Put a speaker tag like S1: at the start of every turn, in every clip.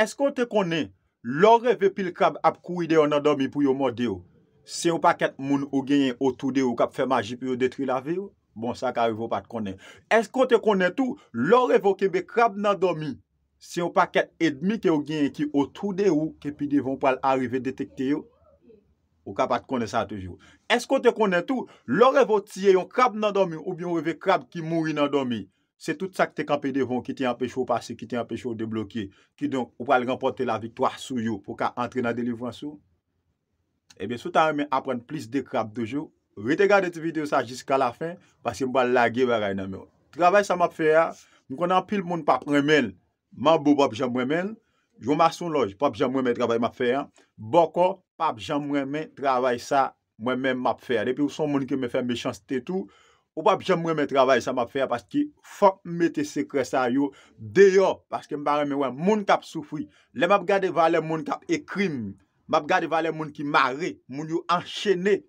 S1: Es kon te konen lore ve pil krab ap kou ide yo nan domi pou yo mwode yo? Se yo paket moun ou genyen otou de yo kap fè magi pou yo detri la ve yo? Bon, sa ka revo pat konen. Es kon te konen tou lore vo kebe krab nan domi? Se yo paket edmi ke ou genyen ki otou de yo ke pi devon pal arrive detekte yo? Ou kap pat konen sa te vyo? Es kon te konen tou lore vo tiye yo krab nan domi ou bi yo reve krab ki mwori nan domi? Se tout sa ki te kampe devon, ki te anpechou pasi, ki te anpechou deblokye, ki donk ou pal rempote la viktoar sou yo pou ka entre nan delivran eh sou, ebe sou tan remen apren plis de krap do jo, rete gade te vide sa jiska la fin, pasi mba lagye wera inanmen. Travay sa map fè ya, mkonan pil moun pap remen, man bo bab jam remen, joun mason loj, pap jam remen travay map fè ya, ah. bokon, pap jam remen travay sa mwen men map fè ya. Ah. Depi ou son moun ki me fè mechans tè tou, Ou pap jem mwen men travay sa map fè parce ki fòk mè te sekre sa yo Deyo, parce ki m barè mè wè, moun kap soufri Le map gade valè moun kap ekrim Map gade valè moun ki mare, moun yo anchenè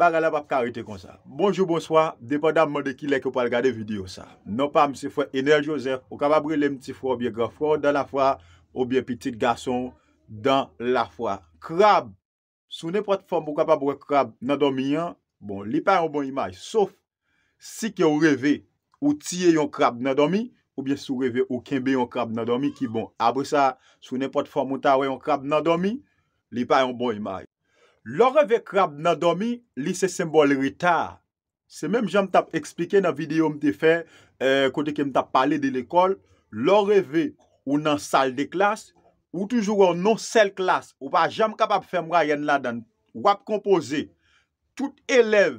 S1: Barè la pap karite konsa Bonjour, bonsoir, depèdèm mwen de ki lèk yo pal gade video sa Non pa mse fò enerjose, ou kapab rile mtifò ou bie grafò Dan la fò, ou bie pitit gason, dan la fò Krab, sou ne pot fòm ou kapab rile krab nan dominyan Bon, li pa yon bon imaj. Sof, si ke ou revè ou tiye yon krab nan domi, ou bien si ou revè ou kenbe yon krab nan domi, ki bon, apre sa, sou ne pot formou ta we yon krab nan domi, li pa yon bon imaj. Lo revè krab nan domi, li se sembol rita. Se menm janm tap eksplike nan videyo mte fe, eh, kote ke mta pale de l'ekol, lo revè ou nan sal de klas, ou toujou ou nan non sel klas, ou pa janm kapap fem rayen la dan wap kompozey, Tout eleve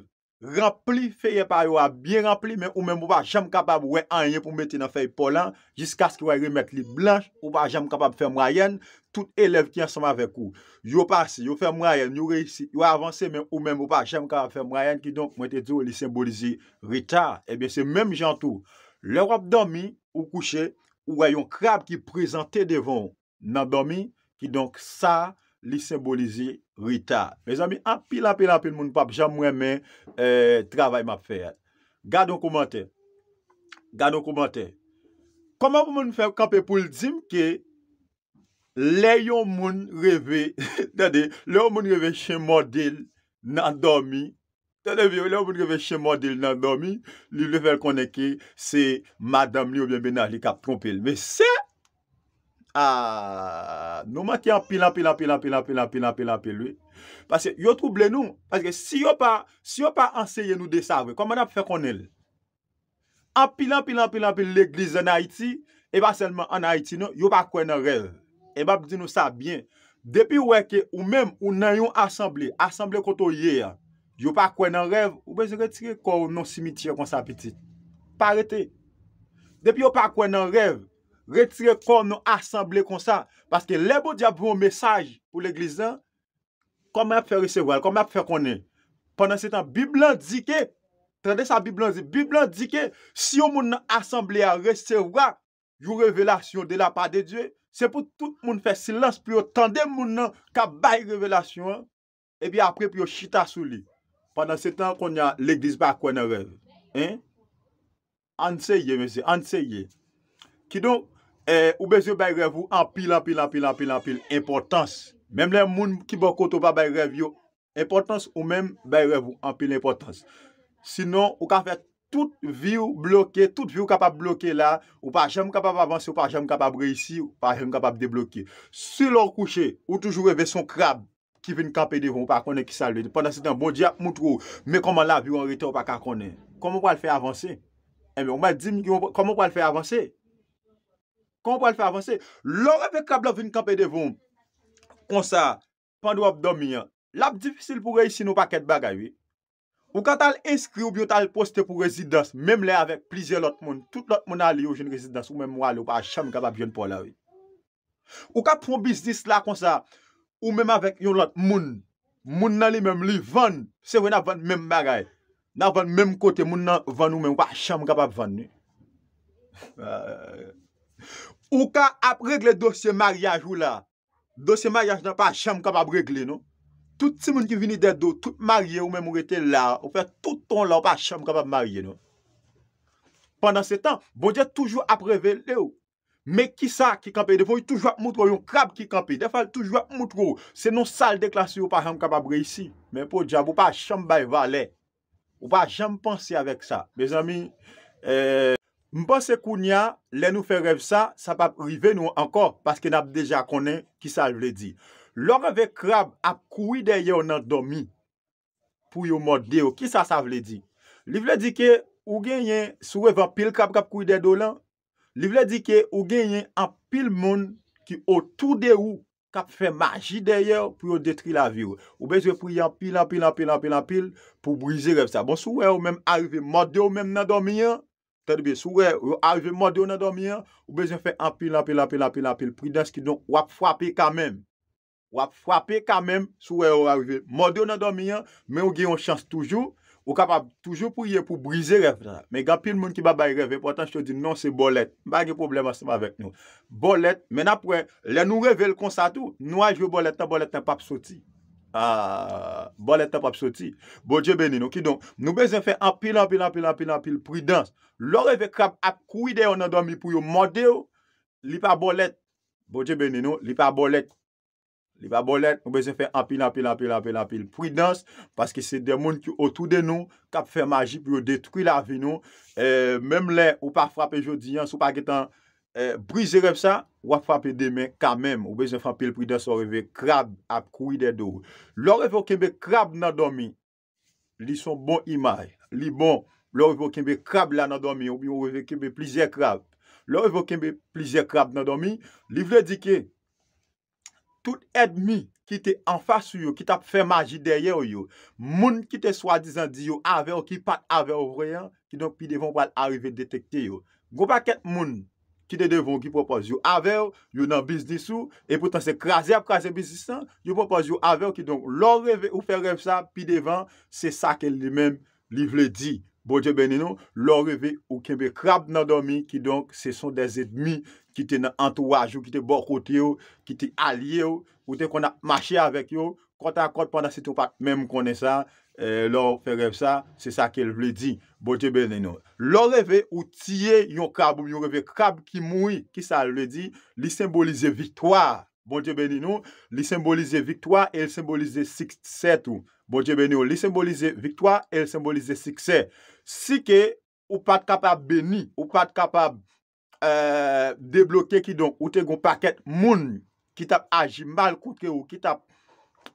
S1: rempli feye pa yo a bien rempli men ou men mou pa jem kapab we anye pou mette nan feye polan Jiska sk yo a remet li blanche ou pa jem kapab fe mwayen Tout eleve tiyan seman vekou Yo pasi, yo fe mwayen, yo reisi, yo avanse men ou men mou pa jem kapab fe mwayen Ki donk mwete diyo li sembolize rita Ebe eh se menm jantou Lè wap domi ou kouche ou wè yon krab ki prezante devon nan domi Ki donk sa li sembolize rita rita. Me zami apil apil apil moun pap jan mwen men eh, travay ma fer. Gado koumante Gado koumante Koman pou moun fè kapè pou l di mke le yon moun revè le yon moun revè chè mò dil nan dormi le yon moun revè chè mò dil nan dormi li lè fè l konè ki se madame li ou bè mè nan li kap trompè l. Me sè Ah, nou man ki an pilan pilan pilan pilan pilan pilan pilan pilan pilan pase yo trouble nou pase si yo pa si yo pa anseye nou de save koma nap fe kon el an pilan pilan pilan pilan pilan le glise nan Haiti e ba selman nan Haiti nou yo pa kwen nan rev e ba piti nou sa bien depi weke ou menm ou nan yon asemble asemble koto ye ya yo pa kwen nan rev ou be ziretike kor nou simitye kon sa piti parete depi yo pa kwen nan rev Retire kon nou asemble kon sa. Paske lebo diya pou moun mesaj pou l'eglizan. Koman ap fè resewèl? Koman ap fè konè? Pendan se tan, biblan dike. Tande sa biblan dike. Biblan dike. Si yo moun nan asemble a resewèl. Jou revelasyon de la pa de Diyo. Se pou tout moun fè silans. Pyo tande moun nan ka bay revelasyon. Ebi apre pyo chita sou li. Pendan se tan kon ya l'eglizan pa konè vel. Hein? Ante ye mese. Ante ye. Ki don... Eh, ou bez yo bay rev yo, anpil, anpil, anpil, anpil, anpil, impotans. Mem le moun ki bo koto ba bay rev yo, impotans ou mem bay rev yo, anpil, impotans. Sinon, ou ka fè tout vyo blokè, tout vyo kapab blokè la, ou pa jèm kapab avansè, ou pa jèm kapab reysi, ou pa jèm kapab deblokè. Su lor kouchè, ou toujou revè son krab ki vin kampè devon, ou pa konè ki salve. Pendan se den bon diap moutrou, me koman la vyo an rete ou pa ka konè. Koman wale fè avansè? Eme, eh ou mwen di mwen, koman wale fè avansè? Konpwa l fè avansè, lò rè fè krab lò vin kampè devon, konsa, pandou ap dominyan, l ap difisil pou reysin ou pa ket bagay we, ou ka tal inskri ou vyo tal poste pou rezidans, mèm lè avèk plizye lot moun, tout lot moun alè yo jen rezidans, ou mèm wale ou pa chanm gaba vyon pou alè we. Ou ka proun bizdis la konsa, ou mèm avèk yon lot moun, moun nan li mèm li, van, se wè nan van mèm bagay, nan van mèm kote, moun nan van ou mèm, ou pa chanm gaba van we. Eeeh, Ou ka ap regle dosye maryaj ou la Dosye maryaj nan pa chanm kapab regle nou Tout simoun ki vini dedo Tout marye ou men mou rete la Ou fe tout ton la ou pa chanm kapab marye nou Pendan se tan Bo dje toujou ap revele ou Me ki sa ki kampe Defon yon krab ki kampe Defon toujou ap moutro Se non sal dekla si ou pa chanm kapab re yisi Men po dje ou pa chanm bay vale Ou pa chanm panse avek sa Bezami Mpo se kou nya, lè nou fè rev sa, sa pap rive nou ankon, paske nap deja konen, ki sa vle di. Lò revè krab ap koui deye ou nan domi, pou yo mod deyo, ki sa sa vle di. Li vle di ke, ou genyen, sou evan pil krab kap koui de do lan, li vle di ke, ou genyen, ap pil moun ki o tou de ou, kap fè maji deye ou, pou yo detri la vi ou. Ou bejwe pou yon pil, an pil, an pil, an pil, an pil, pou brize rev sa. Bon sou evan mèm arive mod deyo mèm nan domi yan, Tè di bi, sou wè, ou arve mòdè ou nan domi an, ou bezè fè anpil, anpil, anpil, anpil, anpil, pridè skidon, wap fwapè kamèm. Wap fwapè kamèm, sou wè ou arve mòdè ou nan domi an, men ou gen yon chans toujou, ou kapap toujou pou ye pou brize ref nan. Men gen pil moun ki babay ref, ve portan chou di nan se bolet, bagye problem asim avèk nou. Bolet, men apwè, lè nou revè l kon sa tou, nou ajwe bolet, nan bolet nan pap soti. Ah, bolet tap bon, ap soti. Boje beneno, ki don, nou bezen fe anpil, anpil, anpil, anpil, anpil, pridans. Lore ve kap ap kuide yo nan domi pou yo mode yo, li pa bolet. Boje beneno, li pa bolet. Li pa bolet, nou bezen fe anpil, anpil, anpil, anpil, anpil, pridans. Paske se demoun ki yo otou de nou, kap fe magi pou yo detri la vi nou. Mem le, ou pa frape jodi yon, sou pa getan Eh, Brizerem sa, wap fanpe demen Kamem, wap bezan fanpe el pridans A revè krab ap kouy de do Lò revò kembe krab nan donmi Li son bon imay Li bon, lò revò kembe krab lan nan donmi Ou bi wò revò kembe plizè krab Lò revò kembe plizè krab nan donmi Li vle di ke Tout edmi ki te Anfasu yo, ki tap fè magi derye yo Moun ki te swadizan di yo Aver o ki pat aver o vreyan Ki don pi devon pal arive detekte yo Gopak et moun ki de devon ki propose yo avew, yo nan bis disou, e pou tan se kraze ap kraze bis disan, yo propose yo avew, ki donk lor revè ou fè rev sa, pi devan, se sa ke li men, li vle di, bo dje ben eno, lor revè ou kebe krab nan domi, ki donk se son de zedmi, ki te nan entouaj yo, ki te bo kote yo, ki te alye yo, ou te kon a machè avek yo, konta akot pwanda se to pat, men m konen sa, Eh, Lo fe rev sa, se sa ke l vle di. Boje beni nou. Lo rev e ou tye yon kaboum, yon rev e kaboum ki moui, ki sa l vle di, li sembolize viktoa. Boje beni nou, li sembolize viktoa, el sembolize sikset ou. Boje beni nou, li sembolize viktoa, el sembolize sikset. Si ke ou pat kapab beni, ou pat kapab eh, debloke ki don, ou te goun paket moun, ki tap aji mal koute ou, ki tap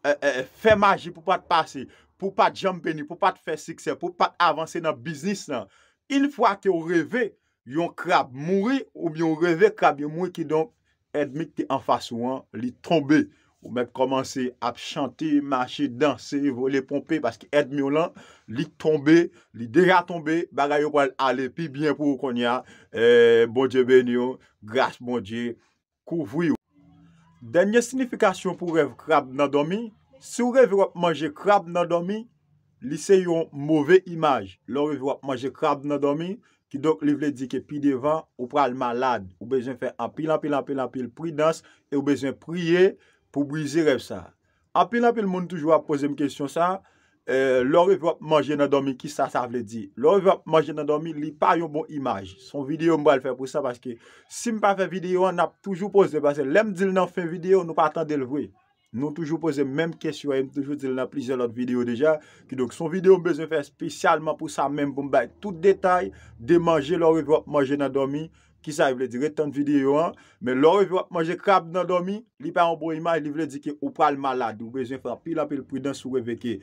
S1: eh, fem aji pou pat pase ou. pou pa jambeni, pou pa te fè sikse, pou pa te avanse nan biznis nan. Il fwa ke ou revè, yon krab mouri ou bi yon revè krab yon mouri ki don, Edmik te anfas wan, li tombe. Ou mèk komanse ap chante, mache, danse, vole pompe, paske Edmik lan, li tombe, li deja tombe, baga yon wale ale, pi byen pou ou konya, bonje bènyon, gras bonje, kouvri yon. Denye sinifikasyon pou rev krab nan domi, Si ou revi wap manje krab nan domi, li se yon mouve imaj. Lou revi wap manje krab nan domi, ki donk li vle di ke pi devan, ou pral malade. Ou bezwen fè an pilan pilan pilan pil pridans, e ou bezwen priye pou brize rev sa. An pilan pilan moun toujwa pose m kesyon sa, euh, lou revi wap manje nan domi, ki sa sa vle di. Lou revi wap manje nan domi, li pa yon bon imaj. Son videyo mbo al fè pou sa, paske si mpa fè videyo, an ap toujou pose. Paske lem di l nan fè videyo, nou pa tan del vwe. Nou toujou pose menm kesyoye, nou toujou dile nan plize lot videyo deja, ki dok son videyo mbezwen fè spesyalman pou sa menm pou mbèk tout detay de manjè lorèk wap manjè nan domi, ki sa y vle di retan videyo an, men lorèk wap manjè krab nan domi, li pè anbouyman, li vle di ki ou pral malade, ou bezwen fè pil apil pridans ou revèke,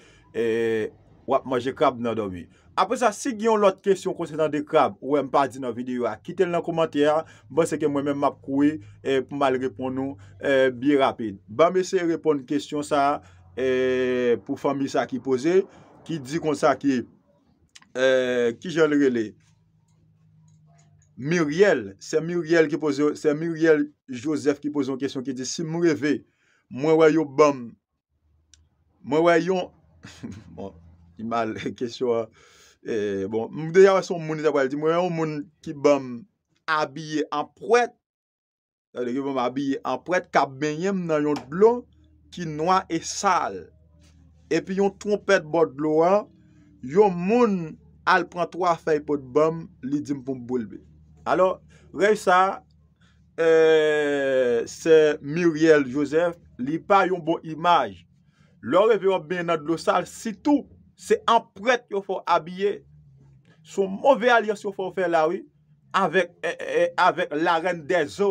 S1: wap eh, manjè krab nan domi. Apre sa, si gyon lote kestyon konsentant de krab, ou m pa di nan videyo, a kite l nan komantere, ba se ke mwen men map koui, e, pou mal repon nou e, bi rapide. Ba m ese repon kestyon sa, e, pou fami sa ki pose, ki di konsa ki, ki jen rele, Myriel, se Myriel Joseph ki pose yon kestyon, ki di, si m revi, mwen wè yon bam, mwen wè yon, bon, ki mal, kestyon a, Eh, bon, mwen deja wè son moun ite wèldi, mwen yon moun ki bèm abye anpwèd, alè ki bèm abye anpwèd, kap bènyèm nan yon blon ki nwa e sal. Epi yon trompet bòt blon, yon moun alpran 3 fèy pòt bèm li dim pou mboulbe. Alò, rey sa, eh, se Miriel Joseph li pa yon bon imaj, lòre vè wè bè nan blon sal sitou. Se empret yo fò abye, sou mouvel yos yo fò fè lawi, e, e, avèk la ren de zo.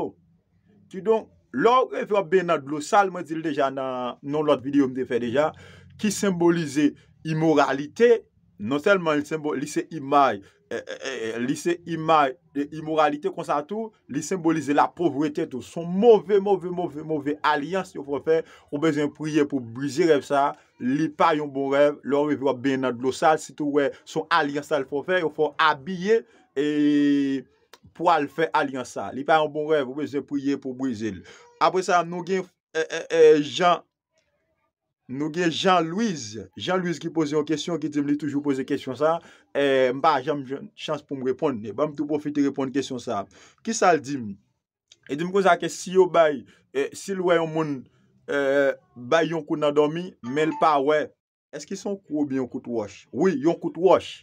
S1: Ti don, lò revò bè nan glosal, mwen zil deja nan lòt videyo mwen zè fè deja, ki simbolize imoralite, non selman il simbolize imay, Eh, eh, eh, li se imay, imoralite kon sa tou, li sembolize la povretete tou, son mouve, mouve, mouve, mouve, aliansi yo fò fè, oubezen priye pou bwize rev sa, li pa yon bon rev, lò wè vwa bè nan glosal, si tou wè son aliansi tal fò fè, yo fò abye, e pou al fè aliansi sa, li pa yon bon rev, oubezen priye pou bwize. Apre sa, nou gen, e, e, e, Jean, Nou gen Jean-Louis, Jean-Louis ki pose yon kesyon, ki di m li toujou pose kesyon sa, eh, mpa janm chans pou m reponde, ne ba m tou profite reponde kesyon sa. Ki sa l di m? E di m kouza ke si yo bay, eh, si l wè yon moun eh, bay yon kout nadomi, men l pa wè. Eske son kou bi yon kout wosh? Oui, yon kout wosh.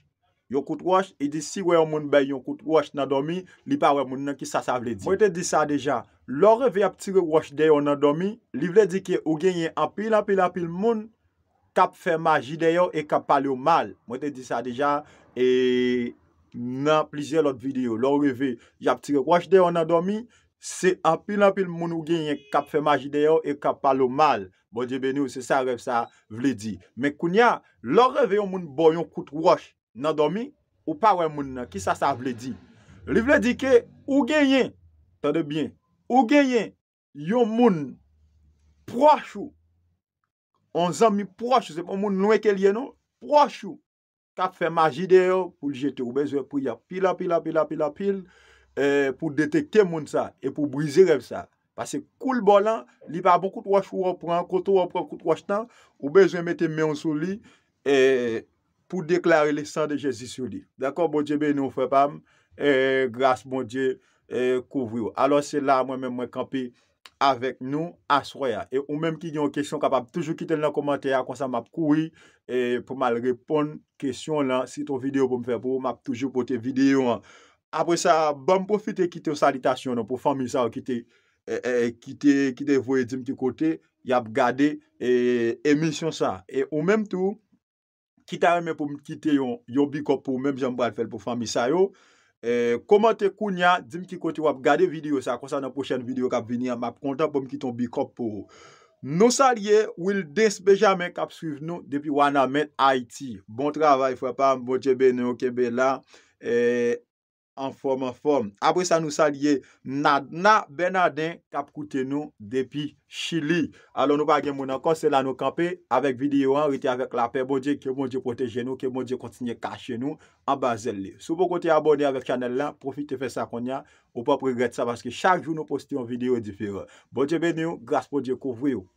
S1: Yon kout wosh, e di si wè yon moun bè yon kout wosh nan domi, li pa wè moun nan ki sa sa vle di. Mwen te di sa deja, lò revè ya ptire wosh deyo nan domi, li vle di ki ou genye apil apil apil moun kap fè maji deyo e kap pale ou mal. Mwen te di sa deja, e nan plizye lòt video, lò revè ya ptire wosh deyo nan domi, se apil apil moun ou genye kap fè maji deyo e kap pale ou mal. Bò bon di be ni ou se sa rev sa vle di. Mè koun ya, lò revè yon moun bò yon kout wosh. nan do mi, ou pa wè moun nan, ki sa sa vle di. Li vle di ke, ou genyen, tade bien, ou genyen, yon moun, prochou, on zan mi prochou, se pa moun loun e ke liye nou, prochou, kat fe maji de yo, pou jete ou bejwe, pou ya pila, pila, pila, pila, pila, e eh, pou detekte moun sa, e pou brize rev sa, pase koul bolan, li pa bo kout wachou wap pran, koto wap pran kout wach tan, ou bejwe mette mè yon sou li, e, pou deklare le san de Jezus yodi. D'akon, bon, jebe, nou fwe pam, e, grase, bon, je, kouvri ou. Alo, se la, mwen mwen mwen kampi avek nou, asroya. E ou menm ki yon kesyon kapap, toujou kiten nan komanteya konsan map koui, e, pou mal repon kesyon lan, si ton video pou mwen fwe pou, map toujou pou te video an. Apre sa, bon, profite kiten salitasyon nou, pou fami sa ou kiten, e, kiten, kiten vou edzim ti kote, yap gade, e, emisyon sa. E, ou menm tou, Kitame mè pou m kitè yon bikop pou mèm jèm bral fèl pou fami sa yo. E, komante kou nyan, zim ki konti wap, gade video sa, konsan nan pochèn video kap vini a map, kontan pou m kiton bikop pou. Non sa liye, will despe jame kap suiv nou, depi wana men Haiti. Bon travay fwa pa, bon tjebe nou, kebe la. E, an form, an form. Abre sa nou salye na benadin kap koute nou depi Chili. Alon nou bagen moun an kon, se la nou bon kampe, avek video an, rite avek lape. Bonje, ke bonje proteje nou, ke bonje kontinye kache nou, an bazel li. Sou pou kote abone avek chanel lan, profite te fe sakonya, ou pa pregret sa, baske chak joun nou poste yon video difere. Bonje ben yo, grase pou dikouvri yo.